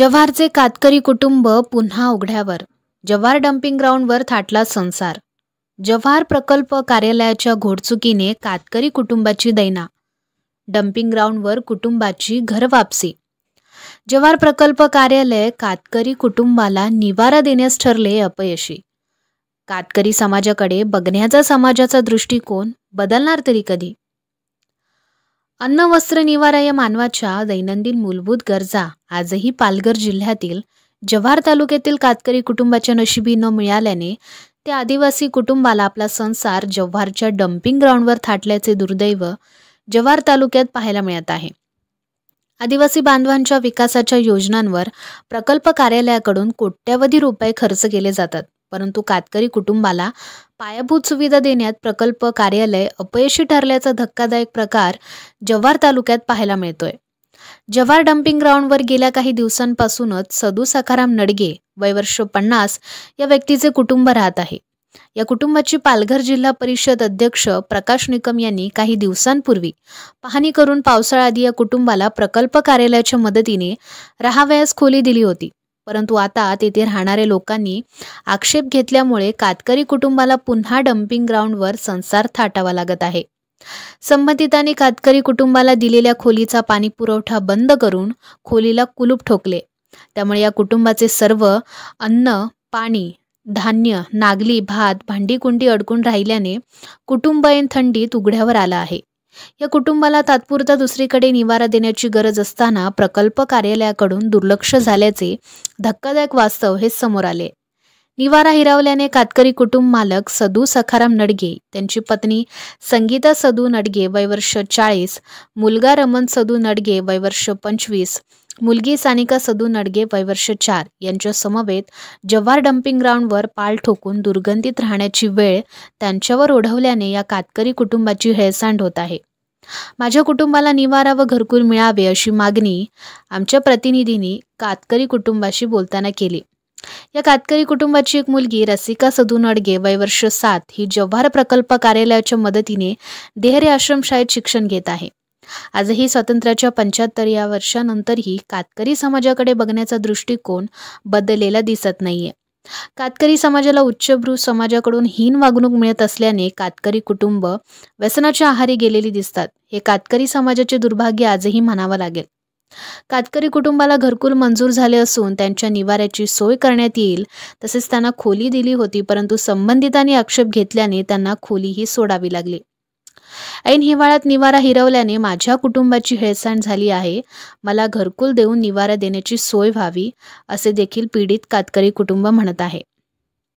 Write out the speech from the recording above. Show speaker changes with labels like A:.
A: जव्हारचे कातकरी कुटुंब पुन्हा उघड्यावर जव्हार डम्पिंग ग्राउंडवर थाटला संसार जव्हार प्रकल्प कार्यालयाच्या घोडचुकीने कातकरी कुटुंबाची दैना डम्पिंग ग्राउंडवर कुटुंबाची घरवापसी जव्हार प्रकल्प कार्यालय कातकरी कुटुंबाला निवारा देण्यास ठरले अपयशी कातकरी समाजाकडे बघण्याचा समाजाचा दृष्टिकोन बदलणार तरी कधी अन्न वस्त्र निवारा या मानवाच्या दैनंदिन मूलभूत गरजा आजही पालघर जिल्ह्यातील जव्हार तालुक्यातील कातकरी कुटुंबाच्या नशिबी न मिळाल्याने त्या आदिवासी कुटुंबाला आपला संसार जव्हारच्या डम्पिंग ग्राउंडवर थाटल्याचे दुर्दैव जव्हार तालुक्यात पाहायला मिळत आहे आदिवासी बांधवांच्या विकासाच्या योजनांवर प्रकल्प कार्यालयाकडून कोट्यवधी रुपये खर्च केले जातात परंतु कातकरी कुटुंबाला पायाभूत सुविधा देण्यात प्रकल्प कार्यालय अपयशी ठरल्याचा धक्कादायक प्रकार जव्हार तालुक्यात पाहायला मिळतोय जव्हार डम्पिंग ग्राउंडवर गेल्या काही दिवसांपासूनच सदू सखाराम नडगे वयवर्ष पन्नास या व्यक्तीचे कुटुंब राहत आहे या कुटुंबाची पालघर जिल्हा परिषद अध्यक्ष प्रकाश निकम यांनी काही दिवसांपूर्वी पाहणी करून आधी या कुटुंबाला प्रकल्प कार्यालयाच्या मदतीने राहावयास खोली दिली होती परंतु आता तेथे राहणारे लोकांनी आक्षेप घेतल्यामुळे कातकरी कुटुंबाला पुन्हा डम्पिंग ग्राउंडवर संसार थाटावा लागत आहे संबंधितांनी कातकरी कुटुंबाला दिलेल्या खोलीचा पाणी पुरवठा बंद करून खोलीला कुलूप ठोकले त्यामुळे या कुटुंबाचे सर्व अन्न पाणी धान्य नागली भात भांडीकुंडी अडकून राहिल्याने कुटुंबयीन थंडीत उघड्यावर आला आहे या कुटुंबाला तात्पुरता दुसरीकडे निवारा देण्याची गरज असताना प्रकल्प कार्यालयाकडून दुर्लक्ष झाल्याचे धक्कादायक वास्तव हे समोर आले निवारा हिरावल्याने कातकरी कुटुंब मालक सदू सखाराम नडगे त्यांची पत्नी संगीता सदू नडगे वयवर्ष चाळीस मुलगा रमन सदू नडगे वयवर्ष पंचवीस मुलगी सानिका सदू नडगे वयवर्ष चार यांच्या समवेत जव्हार डम्पिंग ग्राउंडवर पाल ठोकून दुर्गंधित राहण्याची वेळ त्यांच्यावर ओढवल्याने या कातकरी कुटुंबाची हेळसांड होत आहे माझ्या कुटुंबाला निवारा व घरकुल मिळावे अशी मागणी आमच्या प्रतिनिधींनी कातकरी कुटुंबाशी बोलताना केली या कातकरी कुटुंबाची एक मुलगी रसिका सधून अडगे वय वर्ष सात ही जव्हार प्रकल्प कार्यालयाच्या मदतीने देहरे आश्रमशाळेत शिक्षण घेत आहे आजही स्वातंत्र्याच्या पंच्याहत्तर या वर्षानंतरही कातकरी समाजाकडे बघण्याचा दृष्टिकोन बदललेला दिसत नाहीये कातकरी समाजाला उच्चभ्रू समाजाकडून हीन वागणूक मिळत असल्याने कातकरी कुटुंब व्यसनाच्या आहारी गेलेली दिसतात हे कातकरी समाजाचे दुर्भाग्य आजही म्हणावं लागेल कातकरी कुटुंबाला घरकुल मंजूर झाले असून त्यांच्या निवाऱ्याची सोय करण्यात येईल तसेच त्यांना खोली दिली होती परंतु संबंधितांनी आक्षेप घेतल्याने त्यांना खोलीही सोडावी लागली ऐन हिवाळ्यात निवारा हिरवल्याने माझ्या कुटुंबाची हेळसांड झाली आहे मला घरकुल देऊन निवारा देण्याची सोय व्हावी असे देखील पीडित कातकरी कुटुंब म्हणत आहे